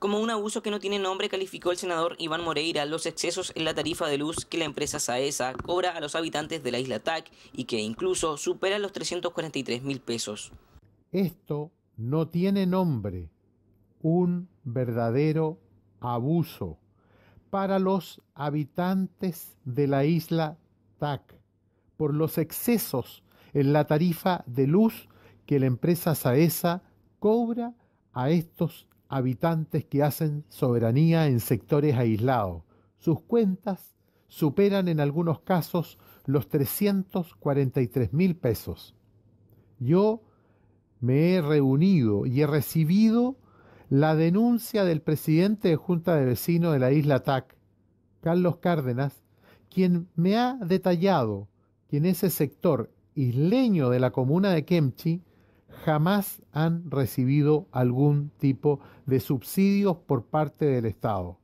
Como un abuso que no tiene nombre, calificó el senador Iván Moreira los excesos en la tarifa de luz que la empresa Saesa cobra a los habitantes de la isla TAC y que incluso supera los 343 mil pesos. Esto no tiene nombre, un verdadero abuso para los habitantes de la isla TAC por los excesos en la tarifa de luz que la empresa Saesa cobra a estos habitantes que hacen soberanía en sectores aislados. Sus cuentas superan en algunos casos los 343 mil pesos. Yo me he reunido y he recibido la denuncia del presidente de Junta de Vecinos de la isla TAC, Carlos Cárdenas, quien me ha detallado que en ese sector isleño de la comuna de Kemchi jamás han recibido algún tipo de subsidios por parte del Estado.